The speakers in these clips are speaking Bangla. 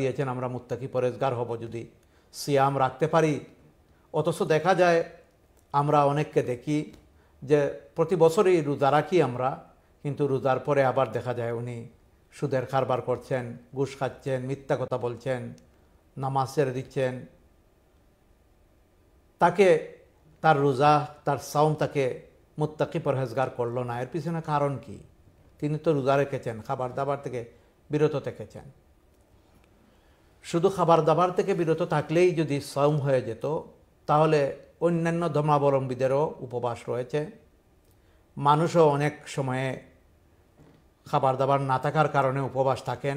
দিয়েছেন আমরা মুত্তাকি পরেজগার হব যদি সিয়াম রাখতে পারি অথচ দেখা যায় আমরা অনেককে দেখি যে প্রতি বছরই রোজা রাখি আমরা কিন্তু রোজার পরে আবার দেখা যায় উনি সুদের কারবার করছেন ঘুষ খাচ্ছেন মিথ্যা কথা বলছেন নামাজ ছেড়ে দিচ্ছেন তাকে তার রোজা তার সাউম তাকে মুত্তাকি পরহেজগার করলো না এর পিছনে কারণ কি তিনি তো রোজা রেখেছেন খাবার দাবার থেকে বিরত থেকেছেন শুধু খাবার দাবার থেকে বিরত থাকলেই যদি সং হয়ে যেত তাহলে অন্যান্য ধর্মাবলম্বীদেরও উপবাস রয়েছে মানুষও অনেক সময়ে খাবার দাবার না থাকার কারণে উপবাস থাকেন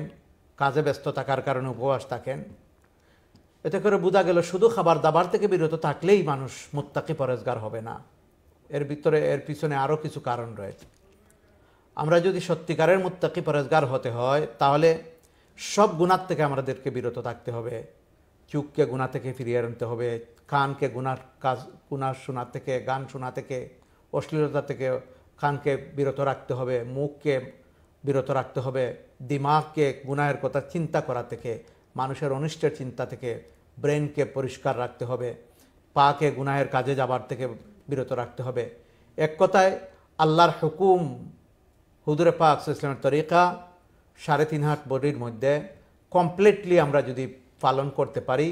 কাজে ব্যস্ত থাকার কারণে উপবাস থাকেন এতে করে বোঝা গেল শুধু খাবার দাবার থেকে বিরত থাকলেই মানুষ মোত্তাকি পরেজগার হবে না এর ভিতরে এর পিছনে আরও কিছু কারণ রয়েছে আমরা যদি সত্যিকারের মোত্তাকি পরেজগার হতে হয় তাহলে সব গুণার থেকে আমাদেরকে বিরত থাকতে হবে চুককে গুণা থেকে ফিরিয়ে আনতে হবে কানকে গুণার কাজ গুণা শোনা থেকে গান শোনা থেকে অশ্লীলতা থেকে কানকে বিরত রাখতে হবে মুখকে বিরত রাখতে হবে দিমাগকে গুণায়ের কথা চিন্তা করা থেকে মানুষের অনিষ্টের চিন্তা থেকে ব্রেনকে পরিষ্কার রাখতে হবে পাকে গুনাহের কাজে যাবার থেকে বিরত রাখতে হবে এক কথায় আল্লাহর হুকুম হুদুরে পাক ইসলামের তরিকা সাড়ে তিন হাট বডির মধ্যে কমপ্লিটলি আমরা যদি পালন করতে পারি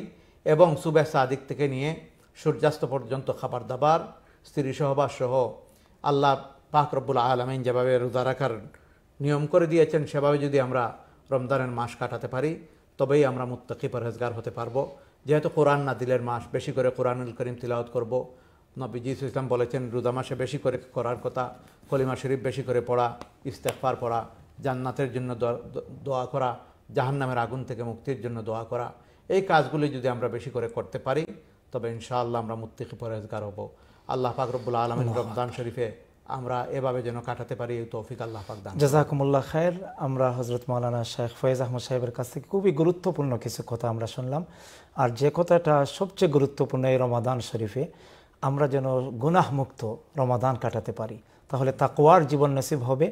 এবং সুবেশ সাদিক থেকে নিয়ে সূর্যাস্ত পর্যন্ত খাবার দাবার স্ত্রী সহবাস সহ আল্লাহ পাকরব্বুল আলমিন যেভাবে রোজা রাখার নিয়ম করে দিয়েছেন সেভাবে যদি আমরা রমজানের মাস কাটাতে পারি তবেই আমরা মুত্তাকি পরহেজগার হতে পারবো যেহেতু কোরআন না দিলের মাস বেশি করে কোরআনুল করিম তিলাওত করব নবী জিসু ইসলাম বলেছেন রোজা মাসে বেশি করে করার কথা কলিমা শরীফ বেশি করে পড়া ইস্তেকফার পড়া জান্নাতের জন্য দোয়া করা জাহান্নামের আগুন থেকে মুক্তির জন্য দোয়া করা এই কাজগুলি যদি আমরা বেশি করে করতে পারি তবে ইনশাআল্লাহ আমরা মুক্তি পরেজগার হব আল্লাহ পাক রব্বুল রমজান শরীফে আমরা এভাবে যেন কাটাতে পারি এই তৌফিক আল্লাহ পাক দান জাজাকুমুল্লাহ খায়ের আমরা হজরত মৌলানা শেখ ফয়েজ আহমদ সাহেবের কাছ থেকে খুবই গুরুত্বপূর্ণ কিছু কথা আমরা শুনলাম আর যে কথাটা সবচেয়ে গুরুত্বপূর্ণ এই রমাদান শরীফে আমরা যেন গুনাহমুক্ত রমাদান কাটাতে পারি তাহলে তাকোয়ার জীবন নসিব হবে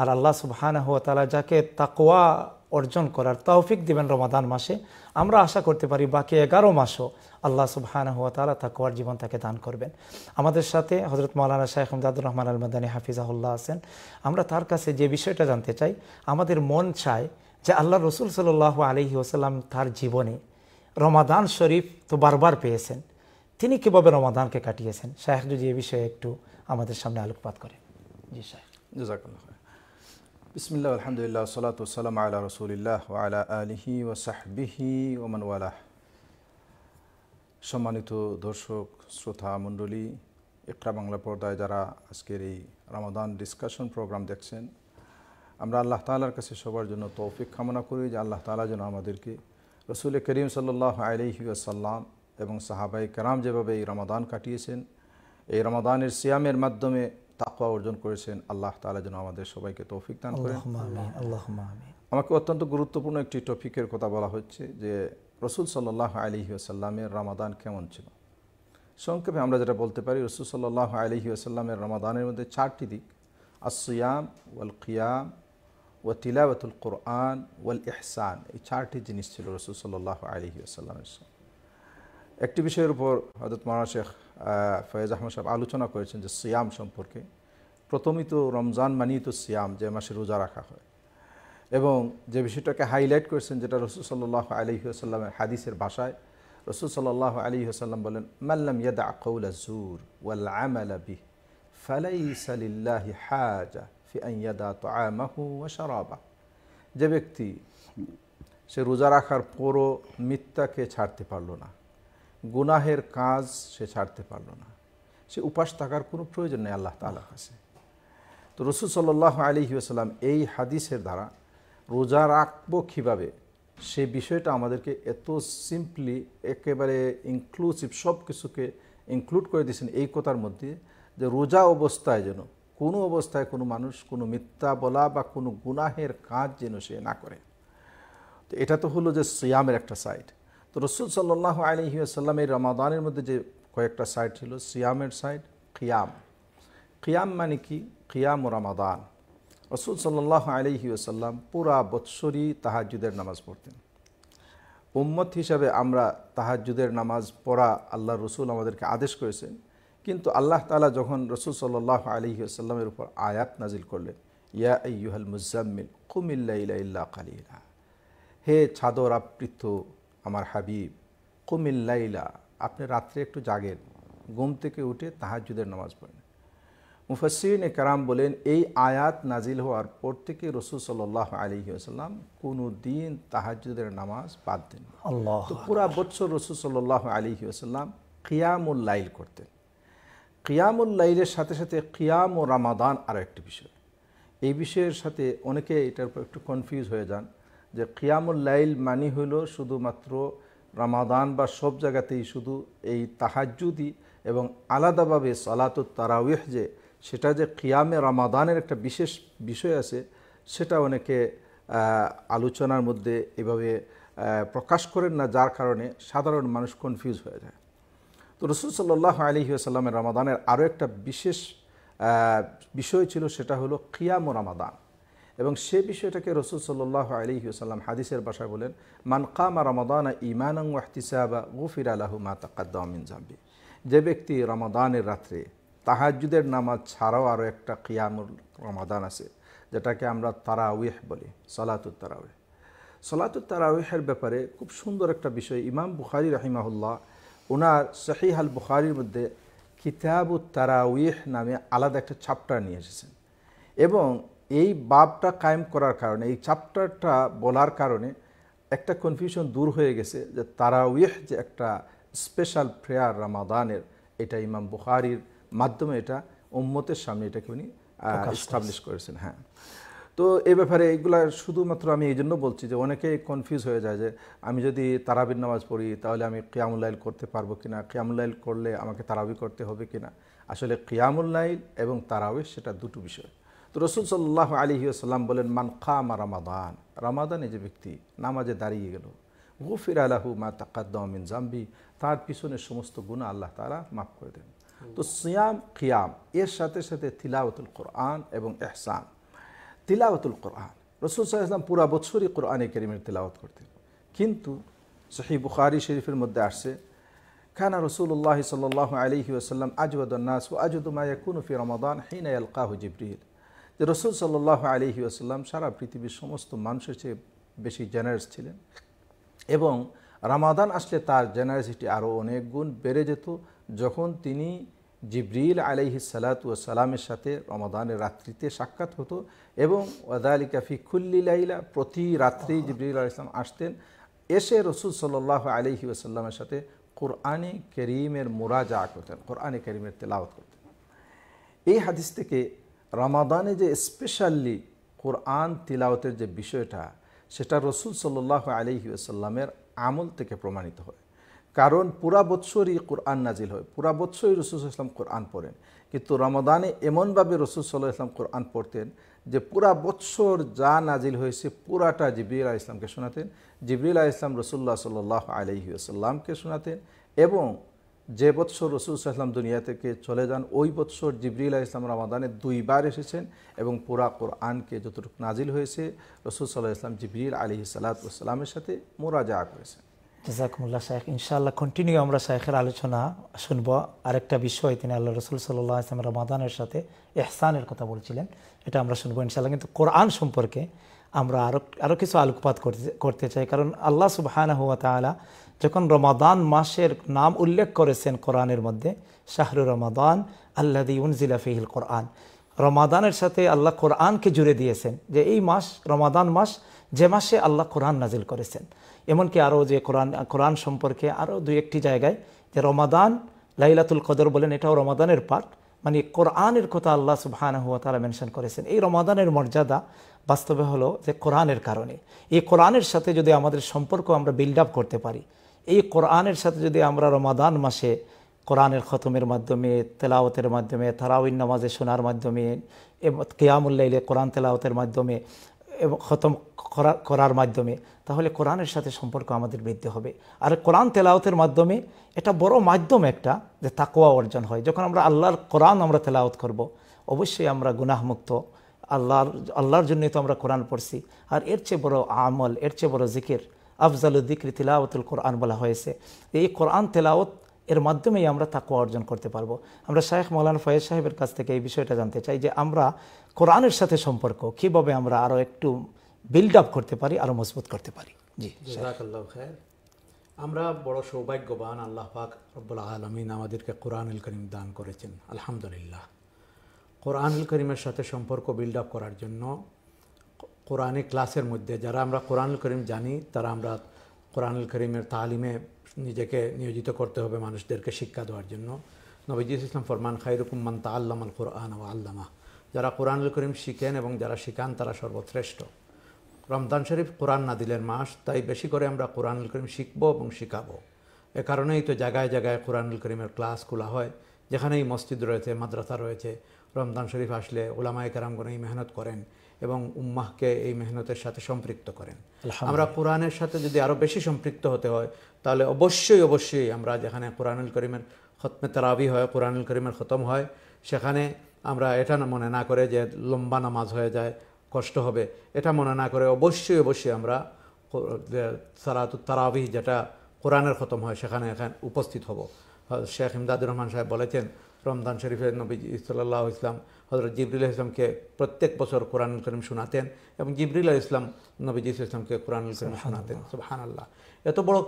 আর আল্লাহ সুবহানা হুয়া তালা যাকে তাকোয়া অর্জন করার তৌফিক দিবেন রমাদান মাসে আমরা আশা করতে পারি বাকি এগারো মাসও আল্লাহ সুবহান হুয়া তালা তাকোয়ার জীবন তাকে দান করবেন আমাদের সাথে হজরত মৌলানা শাহ আমদাদুর রহমান আল মাদানী হাফিজাহুল্লাহ আছেন আমরা তার কাছে যে বিষয়টা জানতে চাই আমাদের মন চায় যে আল্লাহ রসুল সাল্লাহ আলহি ওসাল্লাম তার জীবনে রমাদান শরীফ তো বারবার পেয়েছেন তিনি কীভাবে রমাদানকে কাটিয়েছেন শাহেখ যদি এ বিষয়ে একটু আমাদের সামনে আলোকপাত করেন জি শাহেখ জাজাকুল্লাহ বিসমিল্লা আলহামদুলিল্লাহ সালাত সালাম আল্লাহ রসুলিল্লাহ আলা আলহি ওসাহবিহি ওয়ালাহ সম্মানিত দর্শক শ্রোতা মণ্ডলী একরা বাংলা পর্দায় যারা আজকের এই রমাদান ডিসকাশন প্রোগ্রাম দেখছেন আমরা আল্লাহ তালার কাছে সবার জন্য তৌফিক কামনা করি যে আল্লাহ তালা যেন আমাদেরকে রসুল করিম সাল্লাহ আলহি আসাল্লাম এবং সাহাবাই কারাম যেভাবে এই রমাদান কাটিয়েছেন এই রমাদানের সিয়ামের মাধ্যমে তাকুয়া অর্জন করেছেন আল্লাহ তালা যেন আমাদের সবাইকে তৌফিক দান করেন আমাকে অত্যন্ত গুরুত্বপূর্ণ একটি টপিকের কথা বলা হচ্ছে যে রসুল সাল্লাহ আলহি আসাল্লামের রামাদান কেমন ছিল সংক্ষেপে আমরা যেটা বলতে পারি রসুল সাল্লাহ আলহি আসাল্লামের রামাদানের মধ্যে চারটি দিক আসুয়াম ওয়াল কিয়াম ও তিলাবতুল কোরআন ওয়াল ইহসান এই চারটি জিনিস ছিল রসুল সাল্লাহ আলহি আসাল্লামের একটি বিষয়ের উপর হজরত মারা শেখ ফয়েজ আহমদ সাহেব আলোচনা করেছেন যে সিয়াম সম্পর্কে প্রথমই তো রমজান মানিয়ে তো সিয়াম যে মাসে রোজা রাখা হয় এবং যে বিষয়টাকে হাইলাইট করেছেন যেটা রসুল সাল্লাহ আলহিহাসাল্লামের হাদিসের ভাষায় রসুল সাল্লাহ বলেন মাল্লাম ইয়াদা আকৌল জুর ওয়াল আমালা বিহ হাজা ফি আইয়াদা তো আমাহু ওয়া সারাবা যে ব্যক্তি সে রোজা রাখার পরও মিথ্যাকে ছাড়তে পারল না গুনাহের কাজ সে ছাড়তে পারল না সে উপাস থাকার কোনো প্রয়োজন নেই আল্লাহ তালার কাছে তো রসুল সাল্লাহ আলী আসাল্লাম এই হাদিসের দ্বারা রোজা রাখব কীভাবে সে বিষয়টা আমাদেরকে এত সিম্পলি একেবারে ইনক্লুসিভ সব কিছুকে ইনক্লুড করে দিয়েছেন এই কথার মধ্যে যে রোজা অবস্থায় যেন কোনো অবস্থায় কোনো মানুষ কোনো মিথ্যা বলা বা কোনো গুনাহের কাজ যেন সে না করে তো এটা তো হলো যে সিয়ামের একটা সাইড তো রসুল সাল্লাহ আলহি এই রমাদানের মধ্যে যে কয়েকটা সাইড ছিল সিয়ামের সাইড কিয়াম কিয়াম মানে কি কিয়াম ও রমাদান রসুল সাল্লাহ আলহি আসাল্লাম পুরা বৎসরই তাহাজুদের নামাজ পড়তেন উম্মত হিসাবে আমরা তাহাজুদের নামাজ পড়া আল্লাহ রসুল আমাদেরকে আদেশ করেছেন কিন্তু আল্লাহ তালা যখন রসুল সাল্লাহ আলহি আসাল্লামের উপর আয়াত নাজিল করলেন ইয়া ইয়ুহাল মুজাম্মিল কুমিল্লা ইল্লা কালিলা হে ছাদর আবৃত আমার হাবিব কুমিল্লাইলা আপনি রাত্রে একটু জাগেন ঘুম থেকে উঠে তাহাজুদের নামাজ পড়েন মুফাসিন কারাম বলেন এই আয়াত নাজিল হওয়ার পর থেকে রসুল সাল আলী আসাল্লাম কোনো দিন তাহাজুদের নামাজ বাদ দেন তো পুরা বছর রসুল সাল আলী আসাল্লাম কিয়ামুল লাইল করতেন কিয়ামুল লাইলের সাথে সাথে কিয়াম ও রামাদান আরও একটি বিষয় এই বিষয়ের সাথে অনেকে এটার উপর একটু কনফিউজ হয়ে যান যে কিয়ামুল লাইল মানি হইল শুধুমাত্র রামাদান বা সব জায়গাতেই শুধু এই তাহাজুদি এবং আলাদাভাবে সালাত তারাউহ যে সেটা যে কিয়ামে রামাদানের একটা বিশেষ বিষয় আছে সেটা অনেকে আলোচনার মধ্যে এভাবে প্রকাশ করেন না যার কারণে সাধারণ মানুষ কনফিউজ হয়ে যায় তো রসুল সাল্লাহ আলহি আসাল্লামের রামাদানের আরও একটা বিশেষ বিষয় ছিল সেটা হলো কিয়াম রামাদান এবং সে বিষয়টাকে রসুল সাল্লাহ আলিহাসাল্লাম হাদিসের বাসা বলেন মান কামা রমাদানা ইমানং ওয়াহতিসাবা গুফির আলাহু মা তাকাদ্দামিন জাম্বি যে ব্যক্তি রমাদানের রাত্রে তাহাজুদের নামাজ ছাড়াও আরও একটা কিয়ামুল রমাদান আছে যেটাকে আমরা তারাউহ বলি সলাতুত তারাউহ সলাতুত তারাউহের ব্যাপারে খুব সুন্দর একটা বিষয় ইমাম বুখারি রাহিমাহুল্লাহ ওনার সহি আল বুখারির মধ্যে কিতাবুত তারাউহ নামে আলাদা একটা চাপ্টার নিয়ে এসেছেন এবং এই বাপটা কায়েম করার কারণে এই চ্যাপ্টারটা বলার কারণে একটা কনফিউশন দূর হয়ে গেছে যে উইহ যে একটা স্পেশাল প্রেয়ার রামাদানের এটা ইমাম বুখারির মাধ্যমে এটা উম্মতের সামনে এটাকে উনি স্টাবলিশ করেছেন হ্যাঁ তো এ ব্যাপারে এইগুলা শুধুমাত্র আমি এই জন্য বলছি যে অনেকে কনফিউজ হয়ে যায় যে আমি যদি তারাবির নামাজ পড়ি তাহলে আমি কিয়ামুল্লাইল করতে পারবো কিনা কিয়ামুল্লাইল করলে আমাকে তারাবি করতে হবে কিনা আসলে কিয়ামুল্লাইল এবং তারাবি সেটা দুটো বিষয় তো রসুল সাল্লাহ আলহি আসাল্লাম বলেন মান কামা রমাদান রমাদানে যে ব্যক্তি নামাজে দাঁড়িয়ে গেল গুফিরা লাহু মা মিন জাম্বি তার পিছনের সমস্ত গুনাহ আল্লাহ তাআলা maaf করে দেন তো সিয়াম কিয়াম এর সাথে সাথে তিলাওয়াতুল কোরআন এবং ইহসান তিলাওয়াতুল কোরআন আলাইহি ওয়াসাল্লাম পুরো বছরই কোরআনে কারীমের তিলাওয়াত করতেন কিন্তু সহিহ বুখারী শরীফের মধ্যে আসছে كان رسول الله صلى الله عليه وسلم أجود الناس وأجود ما يكون في رمضان حين يلقاه جبريل যে রসুল সাল্লাহ আলহি আসাল্লাম সারা পৃথিবীর সমস্ত মানুষের চেয়ে বেশি জেনারেস ছিলেন এবং রামাদান আসলে তার জেনারেসিটি আরও অনেক গুণ বেড়ে যেত যখন তিনি জিব্রিল আলাইহি সালাতু সাথে রমাদানের রাত্রিতে সাক্ষাৎ হতো এবং ওয়াদালিকা খুল্লি লাইলা প্রতি রাত্রি জিব্রিল আল ইসলাম আসতেন এসে রসুল সাল্লাহ আলহি আসাল্লামের সাথে কোরআনে করিমের মোরাজা করতেন কোরআনে করিমের তেলাওয়াত করতেন এই হাদিস থেকে রমাদানে যে স্পেশালি কোরআন তিলাওতের যে বিষয়টা সেটা রসুল সাল্লাহ আলহি আসাল্লামের আমল থেকে প্রমাণিত হয় কারণ পুরা বৎসরই কোরআন নাজিল হয় পুরা বৎসরই রসুল ইসলাম কোরআন পড়েন কিন্তু রমাদানে এমনভাবে রসুল সাল্লাহ ইসলাম কোরআন পড়তেন যে পুরা বৎসর যা নাজিল হয়েছে পুরাটা জিবরিল ইসলামকে শোনাতেন জিবরিল ইসলাম রসুল্লাহ সাল্লাহ আলহি আসাল্লামকে শোনাতেন এবং যে বৎসর রসুল ইসলাম দুনিয়া থেকে চলে যান ওই বৎসর জিবরিল্লা ইসলাম রামাদানে দুইবার এসেছেন এবং পুরা কোরআনকে যতটুকু নাজিল হয়েছে রসুল সাল্লাহ ইসলাম জিবরিল আলী সালাতামের সাথে মোরাজা করেছেন জাজাকুমুল্লাহ শাহেখ ইনশাআল্লাহ কন্টিনিউ আমরা শাহেখের আলোচনা শুনবো আরেকটা বিষয় তিনি আল্লাহ রসুল সাল্লাহ ইসলাম রামাদানের সাথে এহসানের কথা বলছিলেন এটা আমরা শুনবো ইনশাল্লাহ কিন্তু কোরআন সম্পর্কে আমরা আরও আরও কিছু আলোকপাত করতে করতে চাই কারণ আল্লাহ সুবাহানা হুয়া তালা যখন রমাদান মাসের নাম উল্লেখ করেছেন কোরআনের মধ্যে শাহরু রমাদান আল্লাদি উনজিলা ফিহিল কোরআন রমাদানের সাথে আল্লাহ কোরআনকে জুড়ে দিয়েছেন যে এই মাস রমাদান মাস যে মাসে আল্লাহ কোরআন নাজিল করেছেন এমনকি আরও যে কোরআন কোরআন সম্পর্কে আরও দুই একটি জায়গায় যে রমাদান লাইলাতুল কদর বলেন এটাও রমাদানের পার্ট মানে কোরআনের কথা আল্লাহ সুবাহানা হুয়া তারা মেনশন করেছেন এই রমাদানের মর্যাদা বাস্তবে হলো যে কোরআনের কারণে এই কোরআনের সাথে যদি আমাদের সম্পর্ক আমরা বিল্ড আপ করতে পারি এই কোরআনের সাথে যদি আমরা রমাদান মাসে কোরআনের খতমের মাধ্যমে তেলাওতের মাধ্যমে তারাউন নামাজে শোনার মাধ্যমে কেয়ামুল্লাইলে কোরআন তেলাওতের মাধ্যমে এবং খতম করার মাধ্যমে তাহলে কোরআনের সাথে সম্পর্ক আমাদের বৃদ্ধি হবে আর কোরআন তেলাওতের মাধ্যমে এটা বড় মাধ্যম একটা যে তাকোয়া অর্জন হয় যখন আমরা আল্লাহর কোরআন আমরা তেলাওত করব। অবশ্যই আমরা গুনাহমুক্ত আল্লাহর আল্লাহর জন্যই তো আমরা কোরআন পড়ছি আর এর চেয়ে বড় আমল এর চেয়ে বড় জিকির আফজালুদ্দিক্রি তিলাওয়াতুল কোরআন বলা হয়েছে এই কোরআন তেলাওত এর মাধ্যমেই আমরা তাকুয়া অর্জন করতে পারবো আমরা শাহেখ মৌলানা ফয়েজ সাহেবের কাছ থেকে এই বিষয়টা জানতে চাই যে আমরা কোরআনের সাথে সম্পর্ক কীভাবে আমরা আরও একটু বিল্ড আপ করতে পারি আরও মজবুত করতে পারি জি আমরা বড় সৌভাগ্যবান আল্লাহ পাক রব্বুল আলমিন আমাদেরকে কোরআনুল করিম দান করেছেন আলহামদুলিল্লাহ কোরআনুল করিমের সাথে সম্পর্ক বিল্ড আপ করার জন্য কোরআনে ক্লাসের মধ্যে যারা আমরা কোরআনুল করিম জানি তারা আমরা কোরআনুল করিমের তালিমে নিজেকে নিয়োজিত করতে হবে মানুষদেরকে শিক্ষা দেওয়ার জন্য নবজিজ ইসলাম ফরমান খাইরুকুম মান তা আল কোরআন ও আল্লামা যারা কোরআনুল করিম শিখেন এবং যারা শিখান তারা সর্বশ্রেষ্ঠ রমজান শরীফ কোরআন নাদিলের মাস তাই বেশি করে আমরা কোরআনুল করিম শিখব এবং শিখাবো এ কারণেই তো জায়গায় জায়গায় কোরআনুল করিমের ক্লাস খোলা হয় যেখানেই মসজিদ রয়েছে মাদ্রাসা রয়েছে রমজান শরীফ আসলে ওলামায় কারামগণ এই মেহনত করেন এবং উম্মাহকে এই মেহনতের সাথে সম্পৃক্ত করেন আমরা কোরআনের সাথে যদি আরও বেশি সম্পৃক্ত হতে হয় তাহলে অবশ্যই অবশ্যই আমরা যেখানে কোরআনুল করিমের খতমে তারাবি হয় কোরআনুল করিমের খতম হয় সেখানে আমরা এটা মনে না করে যে লম্বা নামাজ হয়ে যায় কষ্ট হবে এটা মনে না করে অবশ্যই অবশ্যই আমরা সারাতু তারাবি যেটা কোরআনের খতম হয় সেখানে এখানে উপস্থিত হব শেখ ইমদাদুর রহমান সাহেব বলেছেন রমদান শরীফের নবী সাল্লাহ ইসলাম হজরত জিবরুল্লাহ ইসলামকে প্রত্যেক বছর কোরআনুল করিম শোনাতেন এবং জিবরুল ইসলাম নবীজি ইসলামকে কোরআনুল করিম শোনাতেন সুবাহান আল্লাহ এত বড়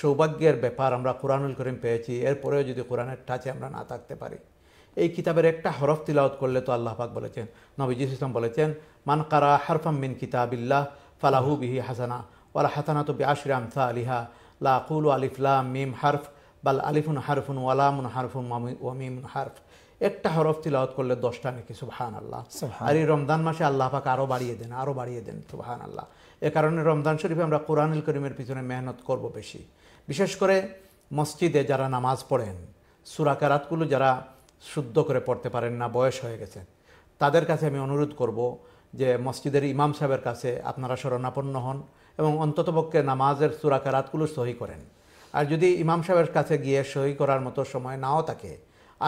সৌভাগ্যের ব্যাপার আমরা কোরআনুল করিম পেয়েছি এরপরেও যদি কোরআনের টাচে আমরা না থাকতে পারি এই কিতাবের একটা হরফ তিলাওত করলে তো আল্লাহ পাক বলেছেন নবীজি ইসলাম বলেছেন মান কারা হারফাম মিন কিতাবিল্লাহ ফালাহু বিহি হাসানা ওয়ালা হাসানা তো বি আশরাম সা আলিহা লাকুল আলিফলা মিম হারফ বাল আলিফুন হারফুন ওয়ালামুন হারফুন ওয়ামিম হারফ একটা হরফ তিলাওয়াত করলে দশটা নাকি সুবহান আল্লাহ আর এই রমজান মাসে আল্লাহ পাক আরও বাড়িয়ে দেন আরও বাড়িয়ে দেন সুবহান আল্লাহ এ কারণে রমজান শরীফে আমরা কোরআনুল করিমের পিছনে মেহনত করব বেশি বিশেষ করে মসজিদে যারা নামাজ পড়েন সুরাকারাতগুলো যারা শুদ্ধ করে পড়তে পারেন না বয়স হয়ে গেছেন তাদের কাছে আমি অনুরোধ করব যে মসজিদের ইমাম সাহেবের কাছে আপনারা শরণাপন্ন হন এবং অন্ততপক্ষে নামাজের সুরাকারাতগুলো সহি করেন আর যদি ইমাম সাহেবের কাছে গিয়ে সই করার মতো সময় নাও থাকে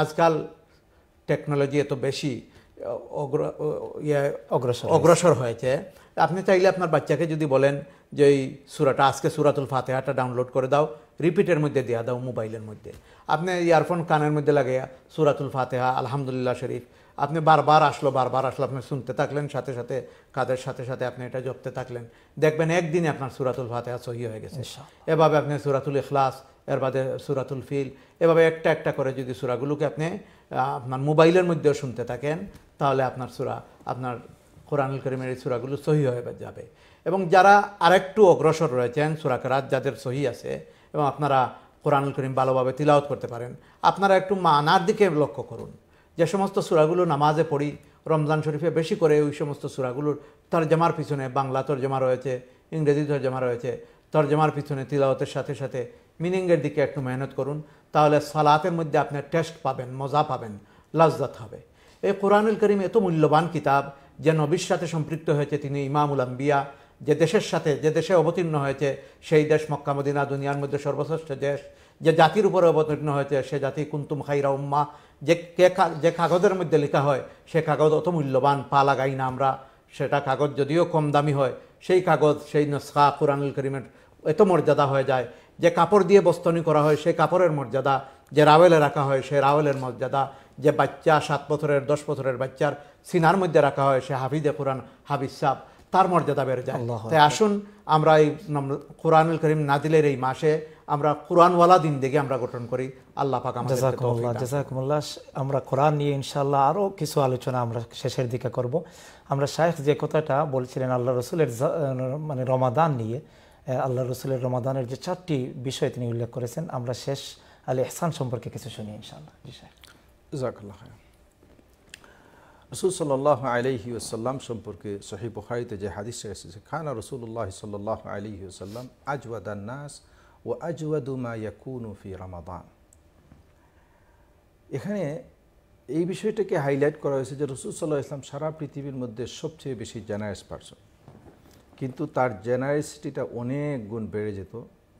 আজকাল টেকনোলজি এত বেশি অগ্র ইয়ে অগ্রসর হয়েছে আপনি চাইলে আপনার বাচ্চাকে যদি বলেন যে এই সুরাটা আজকে সুরাতুল ফাতেহাটা ডাউনলোড করে দাও রিপিটের মধ্যে দেওয়া দাও মোবাইলের মধ্যে আপনি ইয়ারফোন কানের মধ্যে লাগে সুরাতুল ফাতেহা আলহামদুলিল্লাহ শরীফ আপনি বারবার আসলো বারবার আসলো আপনি শুনতে থাকলেন সাথে সাথে কাদের সাথে সাথে আপনি এটা জপতে থাকলেন দেখবেন একদিনে আপনার সুরাতুল ফাতেহা সহি হয়ে গেছে এভাবে আপনি সুরাতুল ইখলাস এর বাদে সুরাতুল ফিল এভাবে একটা একটা করে যদি সুরাগুলোকে আপনি আপনার মোবাইলের মধ্যেও শুনতে থাকেন তাহলে আপনার সুরা আপনার কোরআনুল করিমের এই সুরাগুলো সহি হয়ে যাবে এবং যারা আরেকটু অগ্রসর রয়েছেন সুরাকরাত যাদের সহি আছে এবং আপনারা কোরআনুল করিম ভালোভাবে তিলাওত করতে পারেন আপনারা একটু মানার দিকে লক্ষ্য করুন যে সমস্ত সুরাগুলো নামাজে পড়ি রমজান শরীফে বেশি করে ওই সমস্ত সুরাগুলোর তর্জমার পিছনে বাংলা তর্জমা রয়েছে ইংরেজি তর্জমা রয়েছে তর্জমার পিছনে তিলাওতের সাথে সাথে মিনিংয়ের দিকে একটু মেহনত করুন তাহলে সালাতের মধ্যে আপনি টেস্ট পাবেন মজা পাবেন লাজদাত হবে এই কোরআনুল করিম এত মূল্যবান কিতাব যে নবীর সাথে সম্পৃক্ত হয়েছে তিনি ইমামুল আম্বিয়া যে দেশের সাথে যে দেশে অবতীর্ণ হয়েছে সেই দেশ মক্কা মদিনা দুনিয়ার মধ্যে সর্বশ্রেষ্ঠ দেশ যে জাতির উপরে অবতীর্ণ হয়েছে সে জাতি কুন্তুম খাইরা উম্মা যে যে কাগজের মধ্যে লেখা হয় সে কাগজ অত মূল্যবান পা লাগাই না আমরা সেটা কাগজ যদিও কম দামি হয় সেই কাগজ সেই নসখা কোরআনুল করিমের এত মর্যাদা হয়ে যায় যে কাপড় দিয়ে বস্তনি করা হয় সেই কাপড়ের মর্যাদা যে রাওয়েলে রাখা হয় সে রাওয়েলের মর্যাদা যে বাচ্চা সাত বছরের দশ বছরের বাচ্চার সিনার মধ্যে রাখা হয় সে হাফিজে কোরআন হাফিজ সাহ তার মর্যাদা বেড়ে যায় তাই আসুন আমরা এই কোরআনুল করিম নাজিলের এই মাসে আমরা কোরআনওয়ালা দিন দেখে আমরা গঠন করি আল্লাহ পাক জাজাকুমুল্লাহ জাজাকুমুল্লাহ আমরা কোরআন নিয়ে ইনশাল্লাহ আরও কিছু আলোচনা আমরা শেষের দিকে করব আমরা শাহেখ যে কথাটা বলছিলেন আল্লাহ রসুলের মানে রমাদান নিয়ে আল্লাহ রসুলের রমাদানের যে চারটি বিষয় তিনি উল্লেখ করেছেন আমরা শেষ আলী এহসান সম্পর্কে কিছু শুনি ইনশাল্লাহ জি শাহ জাকুল্লাহ রসুল সাল্লাহ আলহি আসাল্লাম সম্পর্কে সহিব বুখারিতে যে হাদিস এসেছে খান রসুল্লাহ সাল্লাহ আলহি আসাল্লাম আজওয়াদান্নাস ও আজওয়াদুমা ইয়াকুনু ফি রামাদান এখানে এই বিষয়টাকে হাইলাইট করা হয়েছে যে রসুল সাল্লাহ ইসলাম সারা পৃথিবীর মধ্যে সবচেয়ে বেশি জেনারেস পারসন কিন্তু তার জেনারেসিটিটা অনেক গুণ বেড়ে যেত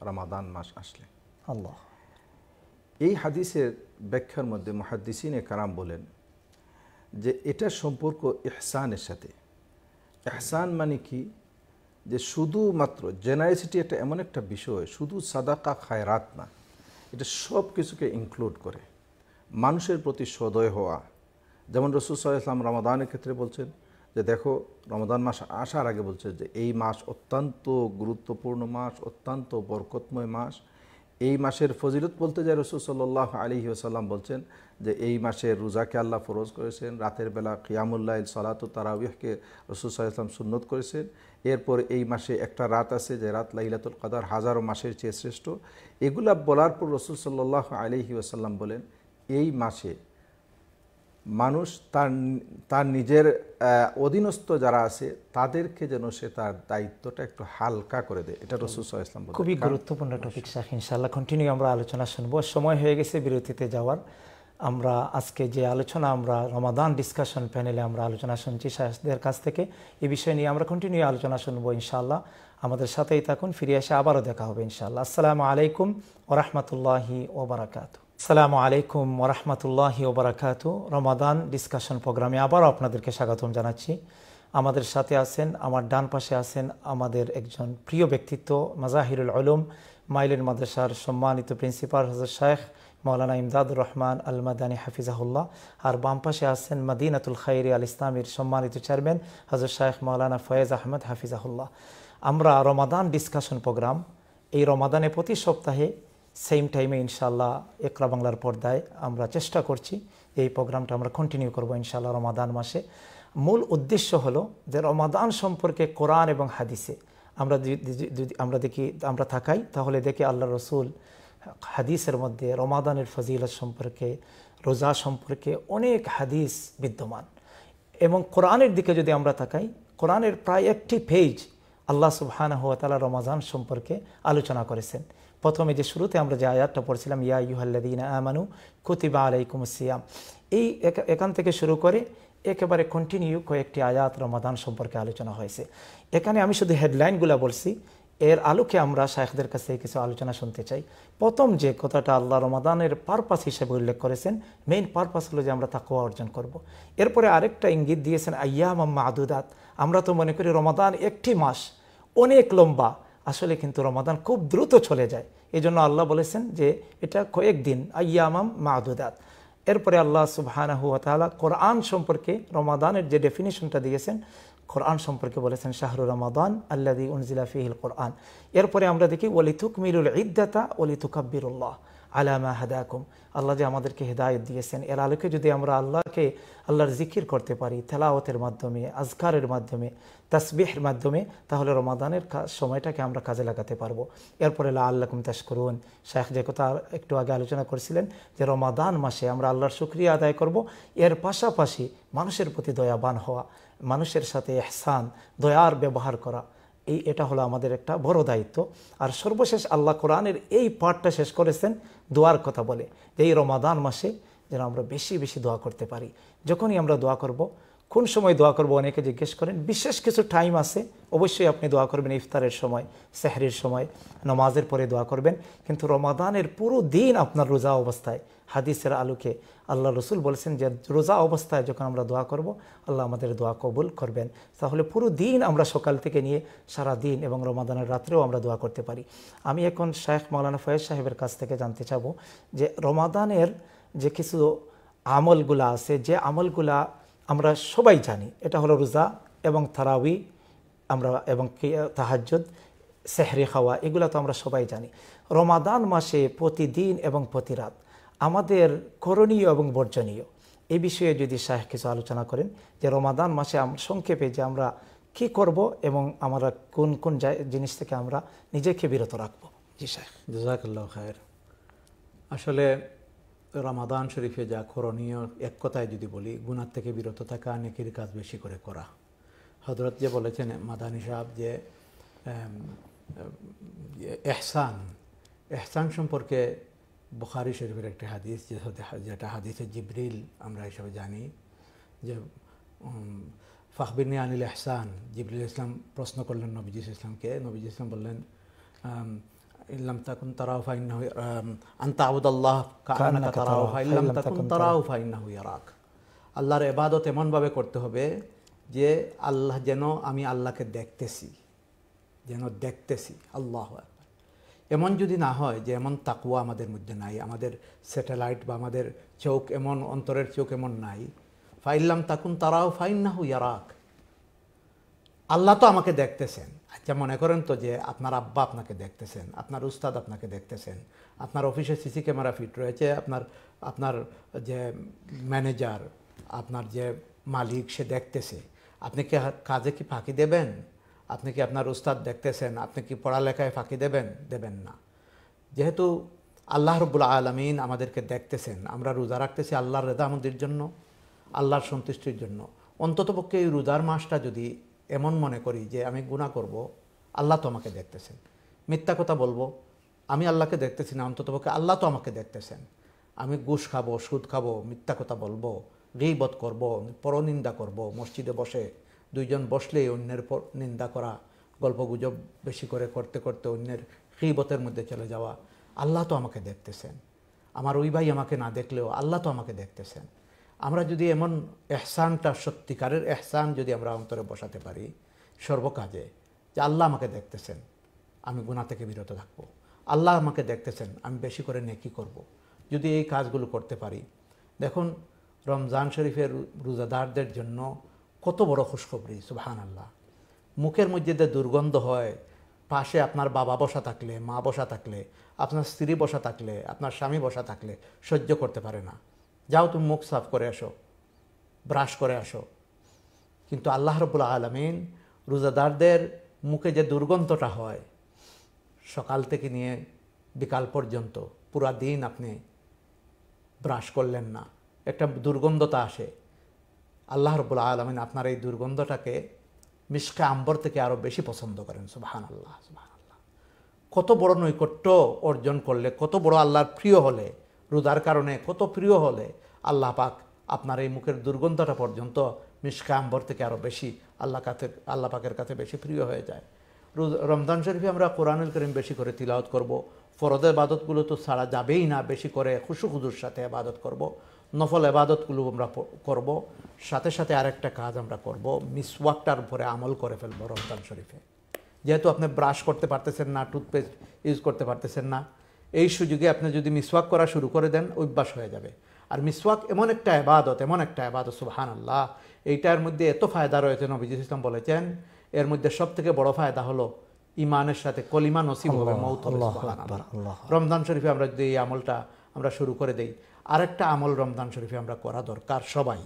রামাদান মাস আসলে আল্লাহ এই হাদিসের ব্যাখ্যার মধ্যে মহাদিসিনে কারাম বলেন যে এটার সম্পর্ক এহসানের সাথে এহসান মানে কি যে শুধুমাত্র জেনারেসিটি একটা এমন একটা বিষয় শুধু সাদাকা খায়রাত না এটা সব কিছুকে ইনক্লুড করে মানুষের প্রতি সদয় হওয়া যেমন রসুল সাল্লাম রমাদানের ক্ষেত্রে বলছেন যে দেখো রমাদান মাস আসার আগে বলছে যে এই মাস অত্যন্ত গুরুত্বপূর্ণ মাস অত্যন্ত বরকতময় মাস এই মাসের ফজিলত বলতে যায় রসুল সাল্লাহ আলী আসাল্লাম বলছেন যে এই মাসে রোজাকে আল্লাহ ফরজ করেছেন রাতের বেলা কিয়ামুল্লাহ ও তারাউহকে রসুল সাল্লাম সুন্নত করেছেন এরপর এই মাসে একটা রাত আছে যে রাত লাইলাতুল কাদার হাজারো মাসের চেয়ে শ্রেষ্ঠ এগুলা বলার পর রসুল সাল্লাহ আলিহি আসাল্লাম বলেন এই মাসে মানুষ তার তার নিজের অধীনস্থ যারা আছে তাদেরকে যেন সে তার দায়িত্বটা একটু হালকা করে দেয় এটা রসুল ইসলাম খুবই গুরুত্বপূর্ণ টপিক শাহ ইনশাল্লাহ কন্টিনিউ আমরা আলোচনা শুনবো সময় হয়ে গেছে বিরতিতে যাওয়ার আমরা আজকে যে আলোচনা আমরা রমাদান ডিসকাশন প্যানেলে আমরা আলোচনা শুনছি শাহদের কাছ থেকে এ বিষয় নিয়ে আমরা কন্টিনিউ আলোচনা শুনবো ইনশাল্লাহ আমাদের সাথেই থাকুন ফিরে এসে আবারও দেখা হবে ইনশাল্লাহ আসসালামু আলাইকুম ওরহমতুল্লাহি ওবরাকাতু সালামু আলাইকুম ওরহমতুল্লাহ ওবরাকাত রমাদান ডিসকাশন প্রোগ্রামে আবারও আপনাদেরকে স্বাগতম জানাচ্ছি আমাদের সাথে আছেন আমার ডান পাশে আছেন আমাদের একজন প্রিয় ব্যক্তিত্ব মজাহিরুল আলম মাইলের মাদ্রাসার সম্মানিত প্রিন্সিপাল হজর শেখ মৌলানা ইমদাদুর রহমান আল মাদানী হাফিজাহুল্লাহ আর বাম পাশে আছেন মদিনাতুল খাইরি আল ইসলামীর সম্মানিত চেয়ারম্যান হজর শেখ মৌলানা ফয়েজ আহমদ হাফিজাহুল্লাহ আমরা রমাদান ডিসকাশন প্রোগ্রাম এই রমাদানে প্রতি সপ্তাহে সেম টাইমে ইনশাল্লাহ একরা বাংলার পর্দায় আমরা চেষ্টা করছি এই প্রোগ্রামটা আমরা কন্টিনিউ করব ইনশাল্লাহ রমাদান মাসে মূল উদ্দেশ্য হলো যে রমাদান সম্পর্কে কোরআন এবং হাদিসে আমরা যদি আমরা দেখি আমরা থাকাই তাহলে দেখি আল্লাহ রসুল হাদিসের মধ্যে রমাদানের ফজিলত সম্পর্কে রোজা সম্পর্কে অনেক হাদিস বিদ্যমান এবং কোরআনের দিকে যদি আমরা তাকাই কোরআনের প্রায় একটি পেজ আল্লাহ সুবহানা হাত রমাজান সম্পর্কে আলোচনা করেছেন প্রথমে যে শুরুতে আমরা যে আয়াতটা পড়ছিলাম ইয়া ইউহাল্লাদিনা আমানু কুতিবা আলাইকুম সিয়াম এই এখান থেকে শুরু করে একেবারে কন্টিনিউ কয়েকটি আয়াত রমাদান সম্পর্কে আলোচনা হয়েছে এখানে আমি শুধু হেডলাইনগুলো বলছি এর আলোকে আমরা শায়েখদের কাছে কিছু আলোচনা শুনতে চাই প্রথম যে কথাটা আল্লাহ রমাদানের পারপাস হিসেবে উল্লেখ করেছেন মেইন পারপাস হলো যে আমরা তাকুয়া অর্জন করব। এরপরে আরেকটা ইঙ্গিত দিয়েছেন মাম্মা আদুদাত আমরা তো মনে করি রমাদান একটি মাস অনেক লম্বা আসলে কিন্তু রমাদান খুব দ্রুত চলে যায় এই জন্য আল্লাহ বলেছেন যে এটা কয়েকদিন আয়ামাম মাহদুদাত এরপরে আল্লাহ সুবাহানাহু তালা কোরআন সম্পর্কে রমাদানের যে ডেফিনেশনটা দিয়েছেন কোরআন সম্পর্কে বলেছেন শাহরুর রমাদান আল্লাহ উনজিলা ফিহিল কোরআন এরপরে আমরা দেখি ওলিথুক মিরুল ইদ্দাতা আব্বিরুল্লাহ আলামা হাদাকুম আল্লাহ যে আমাদেরকে হেদায়ত দিয়েছেন এর আলোকে যদি আমরা আল্লাহকে আল্লাহর জিকির করতে পারি থেলাওতের মাধ্যমে আজকারের মাধ্যমে তাসবিহের মাধ্যমে তাহলে রমাদানের সময়টাকে আমরা কাজে লাগাতে পারবো এরপরে লা আল্লাকুম করুন শেখ যে কথা একটু আগে আলোচনা করেছিলেন যে রমাদান মাসে আমরা আল্লাহর শুক্রিয়া আদায় করব এর পাশাপাশি মানুষের প্রতি দয়াবান হওয়া মানুষের সাথে এহসান দয়ার ব্যবহার করা এই এটা হলো আমাদের একটা বড় দায়িত্ব আর সর্বশেষ আল্লাহ কোরআনের এই পাঠটা শেষ করেছেন দোয়ার কথা বলে যে এই রমাদান মাসে যেন আমরা বেশি বেশি দোয়া করতে পারি যখনই আমরা দোয়া করব কোন সময় দোয়া করবো অনেকে জিজ্ঞেস করেন বিশেষ কিছু টাইম আছে অবশ্যই আপনি দোয়া করবেন ইফতারের সময় সেহরির সময় নমাজের পরে দোয়া করবেন কিন্তু রমাদানের পুরো দিন আপনার রোজা অবস্থায় হাদিসের আলোকে আল্লাহ রসুল বলেছেন যে রোজা অবস্থায় যখন আমরা দোয়া করব আল্লাহ আমাদের দোয়া কবুল করবেন তাহলে পুরো দিন আমরা সকাল থেকে নিয়ে সারা দিন এবং রমাদানের রাত্রেও আমরা দোয়া করতে পারি আমি এখন শাহেখ মৌলানা ফয়েজ সাহেবের কাছ থেকে জানতে চাবো যে রমাদানের যে কিছু আমলগুলা আছে যে আমলগুলা আমরা সবাই জানি এটা হলো রোজা এবং তারাউি আমরা এবং তাহাজ্জুদ সেহরি খাওয়া এগুলো তো আমরা সবাই জানি রমাদান মাসে প্রতিদিন এবং প্রতি রাত আমাদের করণীয় এবং বর্জনীয় এ বিষয়ে যদি শাহ কিছু আলোচনা করেন যে রমাদান মাসে সংক্ষেপে যে আমরা কি করব এবং আমরা কোন কোন জিনিস থেকে আমরা নিজেকে বিরত রাখবো জি শাহ জাজাকাল্লাহ খায়ের আসলে রামাদান শরীফে যা করণীয় এক কথায় যদি বলি গুণার থেকে বিরত থাকা নেকির কাজ বেশি করে করা হজরত যে বলেছেন মাদানি সাহাব যে এহসান এহসান সম্পর্কে বুখারি শরীফের একটি হাদিস যেটা হাদিসে জিবরিল আমরা হিসাবে জানি যে ফাহবিনী আনিল এহসান জিব্রিল ইসলাম প্রশ্ন করলেন নবীজ ইসলামকে নবীজ ইসলাম বললেন إن لم تكن تراه فإنه أن تعبد الله كأنك تراه فإن لم تكن تراه فإنه يراك আল্লাহর এবাদত এমনভাবে করতে হবে যে আল্লাহ যেন আমি আল্লাহকে দেখতেছি যেন দেখতেছি আল্লাহ এমন যদি না হয় যে এমন তাকুয়া আমাদের মধ্যে নাই আমাদের স্যাটেলাইট বা আমাদের চোখ এমন অন্তরের চোখ এমন নাই ফাইলাম তাকুন তারাও ফাইন না হু ইয়ারাক আল্লাহ তো আমাকে দেখতেছেন আচ্ছা মনে করেন তো যে আপনার আব্বা আপনাকে দেখতেছেন আপনার উস্তাদ আপনাকে দেখতেছেন আপনার অফিসে সিসি ক্যামেরা ফিট রয়েছে আপনার আপনার যে ম্যানেজার আপনার যে মালিক সে দেখতেছে আপনি কি কাজে কি ফাঁকি দেবেন আপনি কি আপনার উস্তাদ দেখতেছেন আপনি কি পড়ালেখায় ফাঁকি দেবেন দেবেন না যেহেতু আল্লাহ রবুল আলমিন আমাদেরকে দেখতেছেন আমরা রোজা রাখতেছি আল্লাহর রেদা আমাদের জন্য আল্লাহর সন্তুষ্টির জন্য অন্ততপক্ষে এই রোজার মাসটা যদি এমন মনে করি যে আমি গুণা করব আল্লাহ তো আমাকে দেখতেছেন মিথ্যা কথা বলবো আমি আল্লাহকে দেখতেছি না অন্ততপক্ষে আল্লাহ তো আমাকে দেখতেছেন আমি ঘুষ খাবো সুদ খাবো মিথ্যা কথা বলবো রিবত করব পরনিন্দা করব মসজিদে বসে দুইজন বসলেই অন্যের পর নিন্দা করা গল্প গুজব বেশি করে করতে করতে অন্যের হিবতের মধ্যে চলে যাওয়া আল্লাহ তো আমাকে দেখতেছেন আমার ওই ভাই আমাকে না দেখলেও আল্লাহ তো আমাকে দেখতেছেন আমরা যদি এমন এহসানটা সত্যিকারের এহসান যদি আমরা অন্তরে বসাতে পারি সর্বকাজে যে আল্লাহ আমাকে দেখতেছেন আমি গুণা থেকে বিরত থাকব আল্লাহ আমাকে দেখতেছেন আমি বেশি করে নেকি করব। যদি এই কাজগুলো করতে পারি দেখুন রমজান শরীফের রোজাদারদের জন্য কত বড় খুশখবরি সুবাহান আল্লাহ মুখের মধ্যে যে দুর্গন্ধ হয় পাশে আপনার বাবা বসা থাকলে মা বসা থাকলে আপনার স্ত্রী বসা থাকলে আপনার স্বামী বসা থাকলে সহ্য করতে পারে না যাও তুমি মুখ সাফ করে আসো ব্রাশ করে আসো কিন্তু আল্লাহ রবুল আলমিন রোজাদারদের মুখে যে দুর্গন্ধটা হয় সকাল থেকে নিয়ে বিকাল পর্যন্ত পুরা দিন আপনি ব্রাশ করলেন না একটা দুর্গন্ধতা আসে আল্লাহ রবুল আলমিন আপনার এই দুর্গন্ধটাকে মিসকা আম্বর থেকে আরও বেশি পছন্দ করেন সুবাহান আল্লাহ সুবাহান আল্লাহ কত বড় নৈকট্য অর্জন করলে কত বড় আল্লাহর প্রিয় হলে রোদার কারণে কত প্রিয় হলে আল্লাহ পাক আপনার এই মুখের দুর্গন্ধটা পর্যন্ত মিসকা থেকে আরও বেশি আল্লাহ কাছে আল্লাহ পাকের কাছে বেশি প্রিয় হয়ে যায় রমজান শরীফে আমরা কোরআনুল করিম বেশি করে তিলাওত করব ফরদ এবাদতগুলো তো ছাড়া যাবেই না বেশি করে খুশু খুজুর সাথে আবাদত করব। নফল আবাদতগুলো আমরা করব সাথে সাথে আরেকটা কাজ আমরা করব মিসওয়াকটার উপরে আমল করে ফেলবো রমজান শরীফে যেহেতু আপনি ব্রাশ করতে পারতেছেন না টুথপেস্ট ইউজ করতে পারতেছেন না এই সুযোগে আপনি যদি মিসওয়াক করা শুরু করে দেন অভ্যাস হয়ে যাবে আর মিসওয়াক এমন একটা আবাদত এমন একটা এবাদত সুবাহান আল্লাহ এইটার মধ্যে এত ফায়দা রয়েছে নবীজ ইসলাম বলেছেন এর মধ্যে সব থেকে বড় ফায়দা হলো ইমানের সাথে কলিমা নসিব হবে মৌত রমজান শরীফে আমরা যদি এই আমলটা আমরা শুরু করে দেই আরেকটা আমল রমজান শরীফে আমরা করা দরকার সবাই